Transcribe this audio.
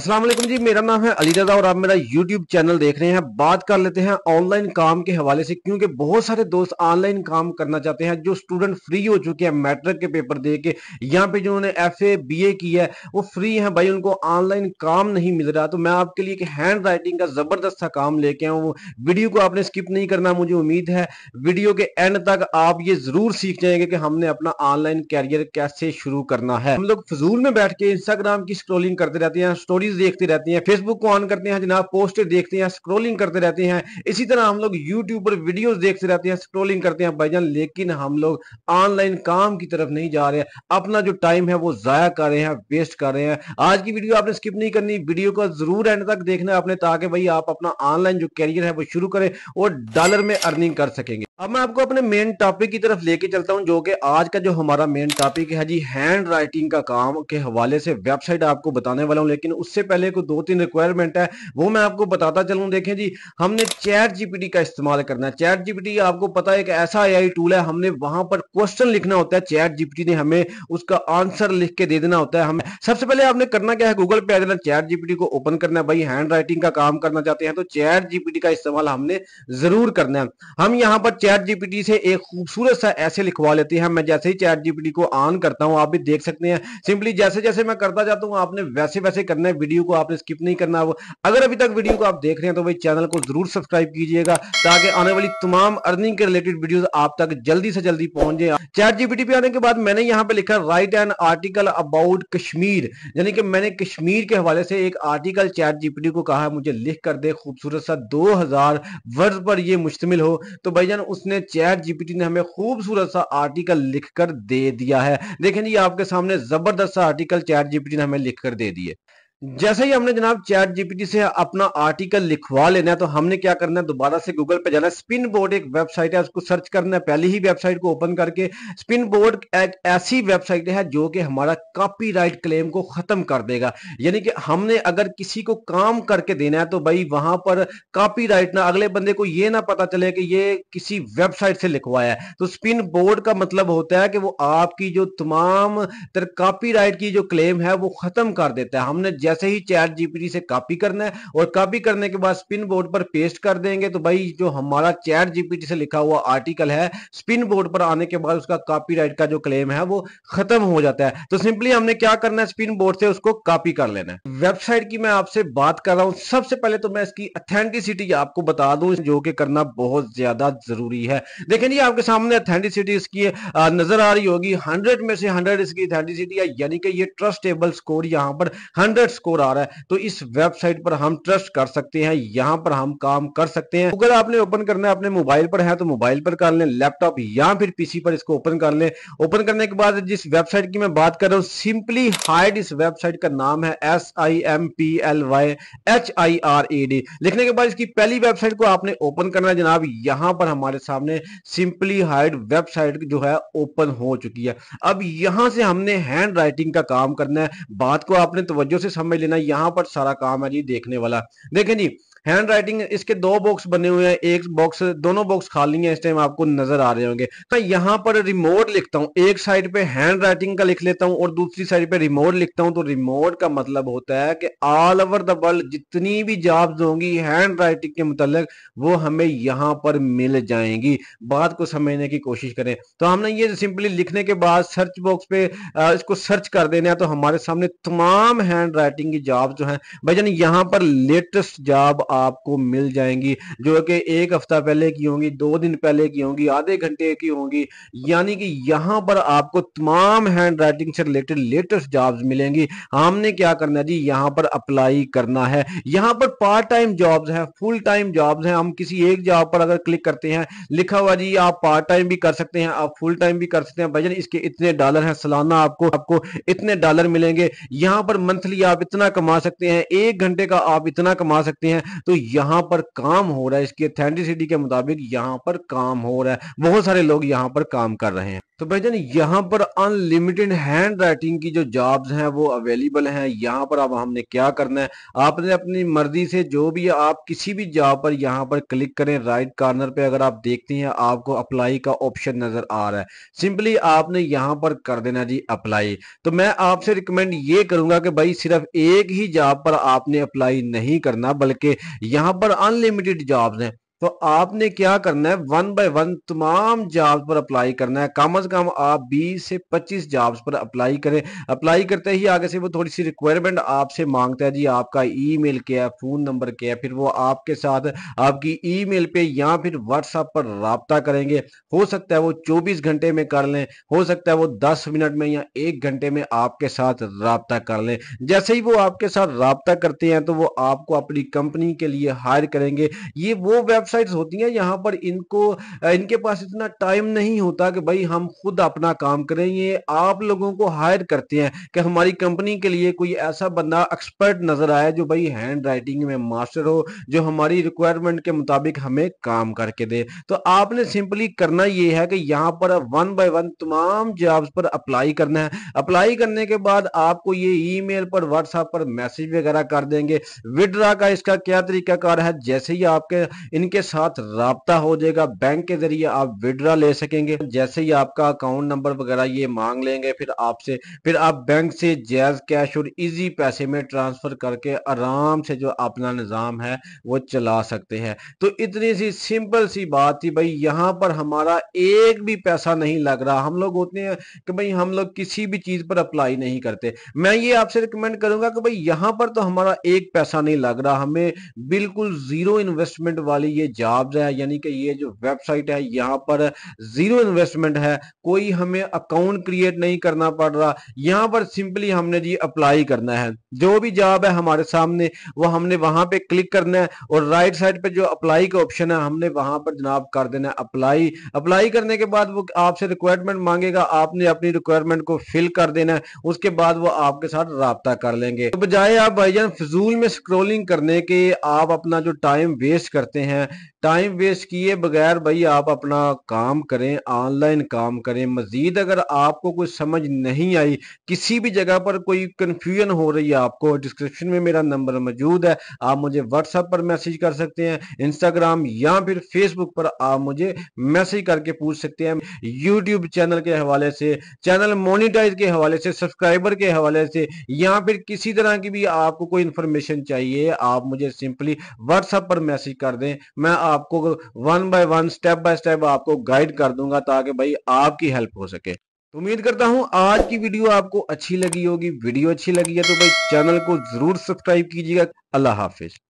असलम जी मेरा नाम है अली दादा और आप मेरा YouTube चैनल देख रहे हैं बात कर लेते हैं ऑनलाइन काम के हवाले से क्योंकि बहुत सारे दोस्त ऑनलाइन काम करना चाहते हैं जो स्टूडेंट फ्री हो चुके हैं मैट्रिक के पेपर दे के यहाँ पे जिन्होंने एफ ए बी ए की है वो फ्री हैं भाई उनको ऑनलाइन काम नहीं मिल रहा तो मैं आपके लिए एक हैंड राइटिंग का ज़बरदस्त सा काम लेके आया हूँ वीडियो को आपने स्किप नहीं करना मुझे उम्मीद है वीडियो के एंड तक आप ये ज़रूर सीख जाएंगे कि हमने अपना ऑनलाइन कैरियर कैसे शुरू करना है हम लोग फजूल में बैठ के इंस्टाग्राम की स्क्रोलिंग करते रहते हैं स्टोरी स्टोरीज देखते रहते हैं फेसबुक को ऑन हाँ करते हैं जनाब पोस्टर देखते हैं स्क्रोलिंग करते रहते हैं इसी तरह हम लोग यूट्यूब पर वीडियोस देखते रहते हैं स्क्रोलिंग करते हैं भाईजान लेकिन हम लोग ऑनलाइन काम की तरफ नहीं जा रहे अपना जो टाइम है वो जया कर रहे हैं वेस्ट कर रहे हैं आज की वीडियो आपने स्किप नहीं करनी वीडियो का जरूर एंड तक देखना आपने ताकि भाई आप अपना ऑनलाइन जो कैरियर है वो शुरू करें और डॉलर में अर्निंग कर सकेंगे अब मैं आपको अपने मेन टॉपिक की तरफ लेके चलता हूं जो कि आज का जो हमारा मेन टॉपिक है जी हैंड राइटिंग का काम के हवाले से वेबसाइट आपको बताने वाला हूं लेकिन उससे उससे पहले को दो तीन रिक्वायरमेंट है वो मैं आपको बताता चलूं देखें जी हमने चैट जीपीटी का इस्तेमाल करना है चैट जीपीटी आपको पता है एक ऐसा एआई टूल है हमने वहां पर क्वेश्चन लिखना होता है चैट जीपीटी ने हमें उसका आंसर लिख के दे देना होता है हमें सबसे पहले आपने करना क्या है गूगल पे आ जाना चैट जीपीटी को ओपन करना है भाई हैंड राइटिंग का काम करना चाहते हैं तो चैट जीपीटी का इस्तेमाल हमने जरूर करना है हम यहाँ पर चैट जीपीटी से एक खूबसूरत सा ऐसे लिखवा लेते हैं मैं जैसे ही चैट जीपीटी को ऑन करता हूँ आप भी देख सकते हैं सिंपली जैसे जैसे मैं करता जाता हूँ आपने वैसे वैसे करना है वीडियो को आपने स्किप नहीं करना वो अगर अभी तक वीडियो को आप देख रहे हैं तो भाई चैनल को जरूर सब्सक्राइब कीजिएगा ताकि आने वाली तमाम अर्निंग के रिलेटेड वीडियो आप तक जल्दी से जल्दी पहुंच जाए चैट जीपीटी पे आने के बाद मैंने यहाँ पे लिखा write an article about Kashmir यानी कि मैंने कश्मीर के हवाले से एक आर्टिकल चैट जीपीटी को कहा मुझे लिख कर दे खूबसूरत सा दो हजार वर्ड पर यह मुश्तमिल हो तो भाई जान उसने चैट जीपीटी ने हमें खूबसूरत सा आर्टिकल लिख कर दे दिया है देखें जी आपके सामने जबरदस्त सा आर्टिकल चैट जीपीटी ने हमें लिख कर दे दिए जैसे ही हमने जनाब चैट जीपीटी से अपना आर्टिकल लिखवा लेना है तो हमने क्या करना है दोबारा से गूगल पे जाना है स्पिन बोर्ड एक वेबसाइट है उसको सर्च करना है पहले ही वेबसाइट को ओपन करके स्पिन बोर्ड एक ऐसी वेबसाइट है जो कि हमारा कॉपीराइट क्लेम को खत्म कर देगा यानी कि हमने अगर किसी को काम करके देना है तो भाई वहां पर कॉपीराइट ना अगले बंदे को ये ना पता चले कि ये किसी वेबसाइट से लिखवाया है तो स्पिन बोर्ड का मतलब होता है कि वो आपकी जो तमाम कॉपीराइट की जो क्लेम है वो खत्म कर देता है हमने जैसे ही चैट जीपीटी से कॉपी करना है और कॉपी करने के बाद स्पिन बोर्ड पर पेस्ट कर देंगे तो भाई जो हमारा चैट जीपीटी से लिखा हुआ आर्टिकल है स्पिन बोर्ड पर आने के बाद उसका कॉपी का जो क्लेम है वो खत्म हो जाता है तो सिंपली हमने क्या करना है स्पिन बोर्ड से उसको कॉपी कर लेना है वेबसाइट की मैं आपसे बात कर रहा हूँ सबसे पहले तो मैं इसकी अथेंटिसिटी आपको बता दू जो कि करना बहुत ज्यादा जरूरी है देखें जी आपके सामने अथेंटिसिटी इसकी नजर आ रही होगी हंड्रेड में से हंड्रेड इसकी अथेंटिसिटी है यानी कि ये ट्रस्टेबल स्कोर यहाँ पर हंड्रेड स्कोर आ रहा है तो इस वेबसाइट पर हम ट्रस्ट कर सकते हैं यहाँ पर हम काम कर सकते हैं गूगल आपने ओपन करना है अपने मोबाइल पर है तो मोबाइल पर कर लें लैपटॉप या फिर पीसी पर इसको ओपन कर लें ओपन करने के बाद जिस वेबसाइट की मैं बात कर रहा हूँ सिंपली हाइड इस वेबसाइट का नाम है S I M P L Y H I R A D लिखने के बाद इसकी पहली वेबसाइट को आपने ओपन करना है जनाब यहाँ पर हमारे सामने सिंपली हाइड वेबसाइट जो है ओपन हो चुकी है अब यहां से हमने हैंड राइटिंग का काम करना है बात को आपने तवज्जो से समझ में लेना यहाँ पर सारा काम है जी देखने वाला देखें जी हैंड राइटिंग इसके दो बॉक्स बने हुए हैं एक बॉक्स दोनों बॉक्स खाली हैं इस टाइम आपको नजर आ रहे होंगे तो यहां पर रिमोट लिखता हूँ एक साइड पे हैंड राइटिंग का लिख लेता हूँ और दूसरी साइड पे रिमोट लिखता हूँ तो रिमोट का मतलब होता है कि ऑल ओवर द वर्ल्ड जितनी भी जॉब होंगी हैंड राइटिंग के मुतालिक वो हमें यहां पर मिल जाएंगी बात को समझने की कोशिश करें तो हमने ये सिंपली लिखने के बाद सर्च बॉक्स पे इसको सर्च कर देना तो हमारे सामने तमाम हैंड राइटिंग की जॉब जो है भाई यहाँ पर लेटेस्ट जॉब आपको मिल जाएंगी जो कि एक हफ्ता पहले की होंगी दो दिन पहले की होंगी आधे घंटे की होंगी यानी कि यहाँ पर आपको तमाम हैंड राइटिंग से रिलेटेड लेटेस्ट जॉब्स मिलेंगी हमने क्या करना जी यहाँ पर अप्लाई करना है यहां पर पार्ट टाइम जॉब्स है फुल टाइम जॉब्स है हम किसी एक जॉब पर अगर क्लिक करते हैं लिखा हुआ जी आप पार्ट टाइम भी कर सकते हैं आप फुल टाइम भी कर सकते हैं भाई इसके इतने डॉलर है सालाना आपको आपको इतने डॉलर मिलेंगे यहाँ पर मंथली आप इतना कमा सकते हैं एक घंटे का आप इतना कमा सकते हैं तो यहां पर काम हो रहा है इसकी अथेंटिसिटी के मुताबिक यहां पर काम हो रहा है बहुत सारे लोग यहां पर काम कर रहे हैं तो भाई जान यहाँ पर अनलिमिटेड हैंड राइटिंग की जो जॉब्स हैं वो अवेलेबल हैं यहाँ पर अब हमने क्या करना है आपने अपनी मर्जी से जो भी आप किसी भी जॉब पर यहाँ पर क्लिक करें राइट कार्नर पे अगर आप देखते हैं आपको अप्लाई का ऑप्शन नज़र आ रहा है सिंपली आपने यहाँ पर कर देना जी अप्लाई तो मैं आपसे रिकमेंड ये करूंगा कि भाई सिर्फ एक ही जॉब पर आपने अप्लाई नहीं करना बल्कि यहाँ पर अनलिमिटेड जॉब्स हैं तो आपने क्या करना है वन बाय वन तमाम जॉब्स पर अप्लाई करना है कम अज कम आप 20 से 25 जॉब्स पर अप्लाई करें अप्लाई करते ही आगे से वो थोड़ी सी रिक्वायरमेंट आपसे मांगता है जी आपका ईमेल क्या है फ़ोन नंबर क्या है फिर वो आपके साथ आपकी ईमेल पे या फिर व्हाट्सएप पर रबता करेंगे हो सकता है वो चौबीस घंटे में कर लें हो सकता है वो दस मिनट में या एक घंटे में आपके साथ रबता कर लें जैसे ही वो आपके साथ रबता करते हैं तो वो आपको अपनी कंपनी के लिए हायर करेंगे ये वो वेब वेबसाइट्स होती हैं यहाँ पर इनको इनके पास इतना टाइम नहीं होता कि भाई हम खुद अपना काम करें ये आप लोगों को हायर करते हैं कि हमारी कंपनी के लिए कोई ऐसा बंदा एक्सपर्ट नजर आए जो भाई हैंड राइटिंग में मास्टर हो जो हमारी रिक्वायरमेंट के मुताबिक हमें काम करके दे तो आपने सिंपली करना ये है कि यहाँ पर वन बाय वन तमाम जॉब्स पर अप्लाई करना है अप्लाई करने के बाद आपको ये ई पर व्हाट्सएप पर मैसेज वगैरह कर देंगे विड्रा का इसका क्या तरीकाकार है जैसे ही आपके इनके के साथ रबता हो जाएगा बैंक के जरिए आप विड्रा ले सकेंगे जैसे ही आपका अकाउंट नंबर वगैरह ये मांग लेंगे फिर आपसे फिर आप बैंक से जैज कैश और इजी पैसे में ट्रांसफर करके आराम से जो अपना निज़ाम है वो चला सकते हैं तो इतनी सी सिंपल सी बात थी भाई यहाँ पर हमारा एक भी पैसा नहीं लग रहा हम लोग होते हैं कि भाई हम लोग किसी भी चीज़ पर अप्लाई नहीं करते मैं ये आपसे रिकमेंड करूंगा कि भाई यहाँ पर तो हमारा एक पैसा नहीं लग रहा हमें बिल्कुल ज़ीरो इन्वेस्टमेंट वाली ये जॉब्स है यानी कि ये जो वेबसाइट है यहाँ पर जीरो इन्वेस्टमेंट है कोई हमें अकाउंट क्रिएट नहीं करना पड़ रहा यहाँ पर सिंपली हमने जी अप्लाई करना है जो भी जॉब है हमारे सामने वो हमने वहां पे क्लिक करना है और राइट साइड पे जो अप्लाई का ऑप्शन है हमने वहां पर जनाब कर देना है अप्लाई अप्लाई करने के बाद वो आपसे रिक्वायरमेंट मांगेगा आपने अपनी रिक्वायरमेंट को फिल कर देना है उसके बाद वो आपके साथ रबता कर लेंगे तो बजाय आप भाईजान फजूल में स्क्रोलिंग करने के आप अपना जो टाइम वेस्ट करते हैं टाइम वेस्ट किए बगैर भाई आप अपना काम करें ऑनलाइन काम करें मज़ीद अगर आपको कुछ समझ नहीं आई किसी भी जगह पर कोई कंफ्यूजन हो रही है आपको डिस्क्रिप्शन में मेरा नंबर मौजूद है आप मुझे व्हाट्सएप पर मैसेज कर सकते हैं इंस्टाग्राम या फिर फेसबुक पर आप मुझे मैसेज करके पूछ सकते हैं यूट्यूब चैनल के हवाले से चैनल मोनिटाइज के हवाले से सब्सक्राइबर के हवाले से या फिर किसी तरह की भी आपको कोई इंफॉर्मेशन चाहिए आप मुझे सिंपली व्हाट्सएप पर मैसेज कर दें मैं मैं आपको one by one step by step आपको गाइड कर दूंगा ताकि भाई आपकी हेल्प हो सके तो उम्मीद करता हूं आज की वीडियो आपको अच्छी लगी होगी वीडियो अच्छी लगी है तो भाई चैनल को जरूर सब्सक्राइब कीजिएगा अल्लाह हाफिज